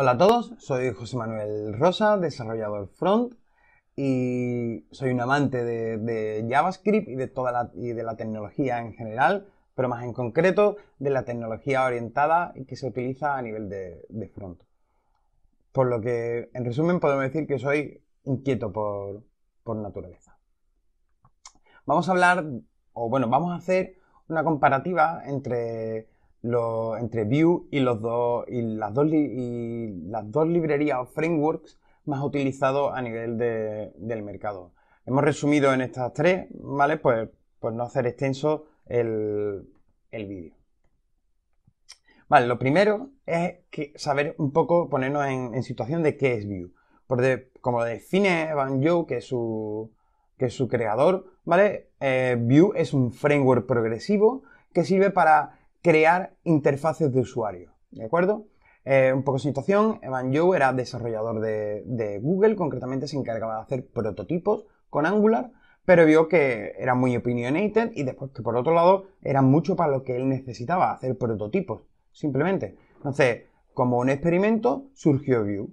Hola a todos, soy José Manuel Rosa, desarrollador front y soy un amante de, JavaScript y de toda la, tecnología en general, pero más en concreto de la tecnología orientada y que se utiliza a nivel de, front. Por lo que, en resumen, podemos decir que soy inquieto por naturaleza. Vamos a hablar, o bueno, vamos a hacer una comparativa entre entre Vue y, los dos, y, las dos y las dos librerías o frameworks más utilizados a nivel del mercado. Hemos resumido en estas tres, ¿vale? Pues, pues no hacer extenso el, vídeo. Vale, lo primero es saber un poco, ponernos en, situación de qué es Vue. Porque como define Evan Joe, que es su, que su creador, ¿vale? Eh, Vue es un framework progresivo que sirve para crear interfaces de usuario. ¿De acuerdo? Eh, un poco de situación, Evan Joe era desarrollador de, Google, concretamente se encargaba de hacer prototipos con Angular, pero vio que era muy opinionated y después que por otro lado era mucho para lo que él necesitaba, hacer prototipos, simplemente. Entonces, como un experimento, surgió Vue,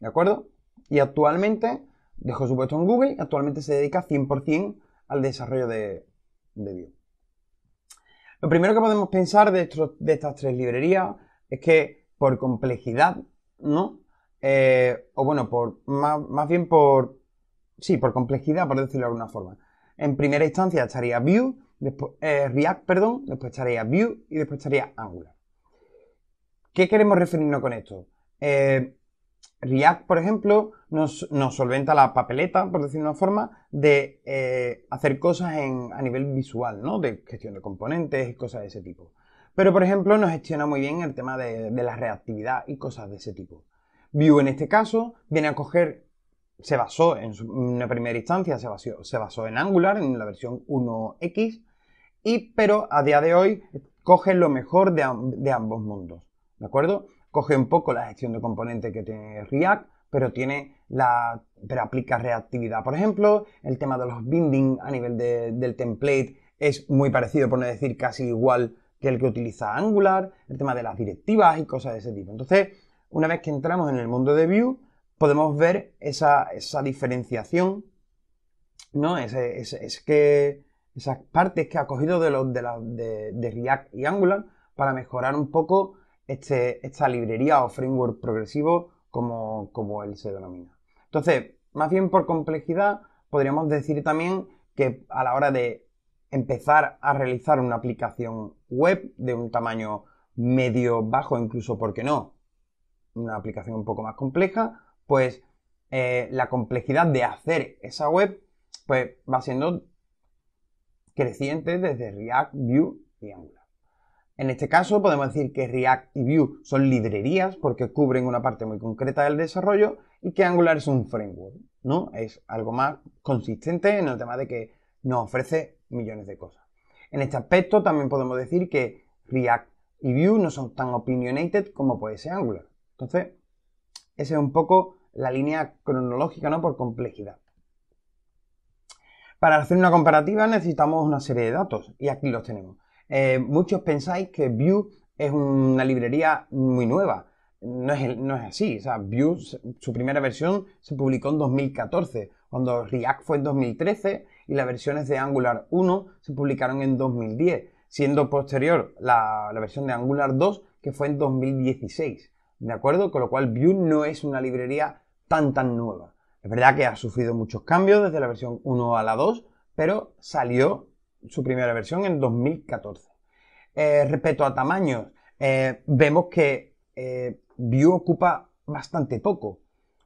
¿de acuerdo? Y actualmente dejó su puesto en Google, y actualmente se dedica 100% al desarrollo de, de Vue. Lo primero que podemos pensar de, estas tres librerías es que por complejidad, ¿no? Eh, o bueno, por más, bien por. Sí, por complejidad, por decirlo de alguna forma. En primera instancia estaría Vue, después, eh, React, perdón, después estaría Vue y después estaría Angular. ¿Qué queremos referirnos con esto? Eh, React, por ejemplo, nos, solventa la papeleta, por decir una forma, de eh, hacer cosas a nivel visual, ¿no? De gestión de componentes y cosas de ese tipo. Pero, por ejemplo, nos gestiona muy bien el tema de, la reactividad y cosas de ese tipo. Vue, en este caso, viene a coger, se basó en una primera instancia, se basó, en Angular, en la versión 1X, y, pero a día de hoy coge lo mejor de, de ambos mundos. ¿De acuerdo? coge un poco la gestión de componentes que tiene React, pero tiene la, aplica reactividad. Por ejemplo, el tema de los binding a nivel del template es muy parecido, por no decir casi igual que el que utiliza Angular, el tema de las directivas y cosas de ese tipo. Entonces, una vez que entramos en el mundo de Vue, podemos ver esa, diferenciación, ¿no? que esas partes que ha cogido de, los, de, la, de React y Angular para mejorar un poco este, esta librería o framework progresivo como, él se denomina. Entonces, más bien por complejidad, podríamos decir también que a la hora de empezar a realizar una aplicación web de un tamaño medio bajo, incluso, ¿por qué no? Una aplicación un poco más compleja, pues eh, la complejidad de hacer esa web, pues va siendo creciente desde React, Vue y Angular. En este caso podemos decir que React y Vue son librerías porque cubren una parte muy concreta del desarrollo y que Angular es un framework, ¿no? Es algo más consistente en el tema de que nos ofrece millones de cosas. En este aspecto también podemos decir que React y Vue no son tan opinionated como puede ser Angular. Entonces, esa es un poco la línea cronológica, ¿no? Por complejidad. Para hacer una comparativa necesitamos una serie de datos y aquí los tenemos. Eh, muchos pensáis que Vue es una librería muy nueva. No es, así. Vue, su primera versión se publicó en 2014, cuando React fue en 2013 y las versiones de Angular 1 se publicaron en 2010, siendo posterior la, la versión de Angular 2 que fue en 2016. ¿De acuerdo? Con lo cual Vue no es una librería tan tan nueva. Es verdad que ha sufrido muchos cambios desde la versión 1 a la 2, pero salió su primera versión en 2014. Eh, respecto a tamaños, eh, vemos que eh, Vue ocupa bastante poco.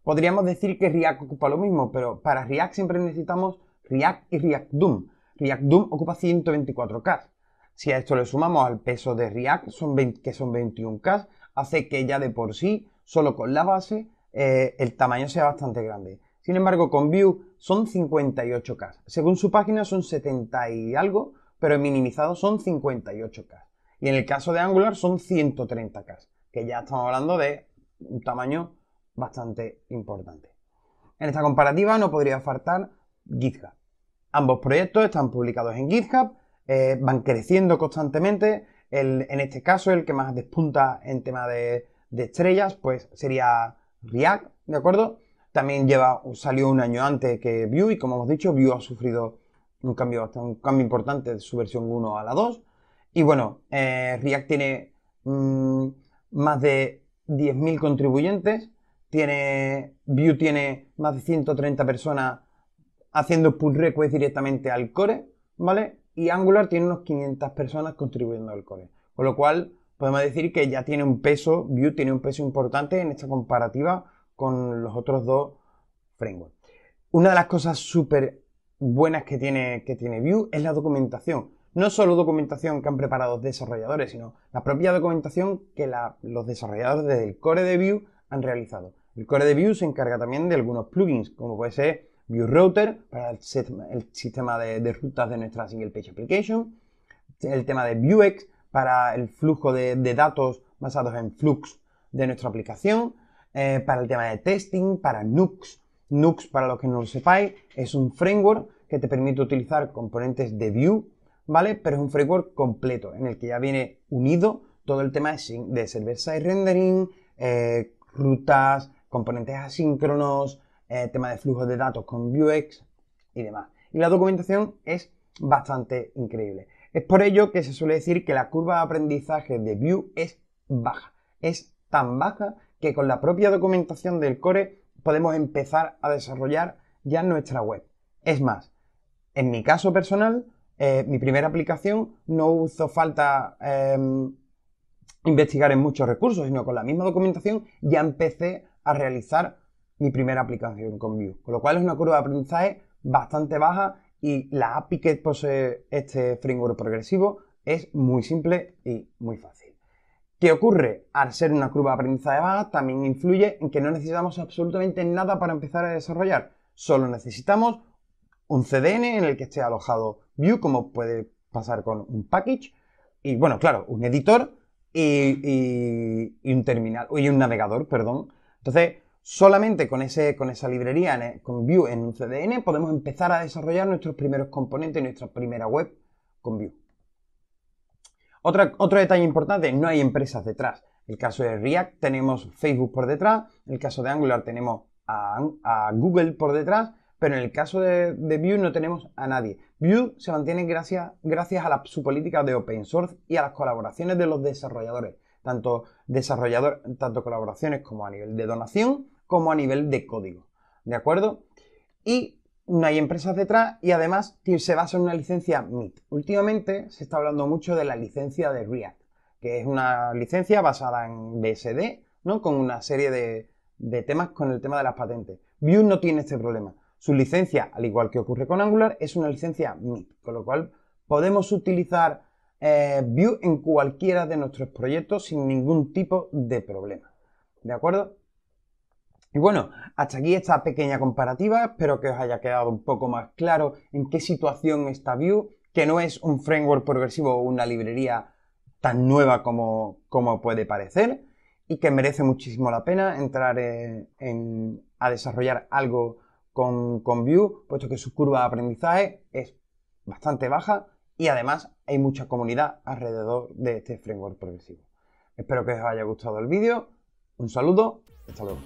Podríamos decir que React ocupa lo mismo, pero para React siempre necesitamos React y React Doom. React Doom ocupa 124K. Si a esto le sumamos al peso de React, son que son 21K, hace que ya de por sí, solo con la base, eh, el tamaño sea bastante grande. Sin embargo, con Vue son 58K. Según su página son 70 y algo, pero minimizado son 58K. Y en el caso de Angular son 130K, que ya estamos hablando de un tamaño bastante importante. En esta comparativa no podría faltar GitHub. Ambos proyectos están publicados en GitHub, eh, van creciendo constantemente. en este caso, el que más despunta en tema de, de estrellas, pues sería React, ¿de acuerdo? También lleva, salió un año antes que Vue y como hemos dicho, Vue ha sufrido un cambio, un cambio importante de su versión 1 a la 2. Y bueno, eh, React mm, tiene más de 10.000 contribuyentes, tiene, Vue tiene más de 130 personas haciendo pull request directamente al core, ¿vale? Y Angular tiene unos 500 personas contribuyendo al core. Con lo cual, podemos decir que ya tiene un peso, Vue tiene un peso importante en esta comparativa con los otros dos frameworks. Una de las cosas súper buenas que tiene, que tiene Vue es la documentación. No solo documentación que han preparado los desarrolladores, sino la propia documentación que los desarrolladores del core de Vue han realizado. El core de Vue se encarga también de algunos plugins, como puede ser Vue Router para el sistema, de, rutas de nuestra single page application, el tema de Vuex para el flujo de datos basados en Flux de nuestra aplicación, eh, para el tema de testing, para Nux. Nux, para los que no lo sepáis, es un framework que te permite utilizar componentes de Vue, ¿vale? Pero es un framework completo, en el que ya viene unido todo el tema de server-side rendering, eh, rutas, componentes asíncronos, eh, tema de flujo de datos con Vuex y demás. Y la documentación es bastante increíble. Es por ello que se suele decir que la curva de aprendizaje de Vue es baja. Es tan baja que con la propia documentación del core podemos empezar a desarrollar ya nuestra web. Es más, en mi caso personal, eh, mi primera aplicación no hizo falta em, investigar en muchos recursos, sino con la misma documentación ya empecé a realizar mi primera aplicación con Vue. Con lo cual es una curva de aprendizaje bastante baja y la API que posee este framework progresivo es muy simple y muy fácil. ¿Qué ocurre? Al ser una curva de aprendizaje baja, también influye en que no necesitamos absolutamente nada para empezar a desarrollar. Solo necesitamos un CDN en el que esté alojado Vue, como puede pasar con un package, y bueno, claro, un editor y, un terminal, y un navegador, perdón. Entonces, solamente con, ese, con esa librería, con Vue en un CDN, podemos empezar a desarrollar nuestros primeros componentes, nuestra primera web con Vue otro detalle importante, no hay empresas detrás. El caso de React tenemos Facebook por detrás, el caso de Angular tenemos a, Google por detrás, pero en el caso de, Vue no tenemos a nadie. Vue se mantiene gracias, gracias a su política de open source y a las colaboraciones de los desarrolladores, tanto, desarrollador, tanto colaboraciones como a nivel de donación como a nivel de código. ¿De acuerdo? Y no hay empresas detrás y además se basa en una licencia MIT. Últimamente se está hablando mucho de la licencia de React, que es una licencia basada en BSD, ¿no? Con una serie de, temas con el tema de las patentes. Vue no tiene este problema. Su licencia, al igual que ocurre con Angular, es una licencia MIT, con lo cual podemos utilizar eh, Vue en cualquiera de nuestros proyectos sin ningún tipo de problema. ¿De acuerdo? Y bueno, hasta aquí esta pequeña comparativa, espero que os haya quedado un poco más claro en qué situación está Vue, que no es un framework progresivo o una librería tan nueva como, puede parecer y que merece muchísimo la pena entrar a desarrollar algo con, con Vue, puesto que su curva de aprendizaje es bastante baja y además hay mucha comunidad alrededor de este framework progresivo. Espero que os haya gustado el vídeo, un saludo hasta luego.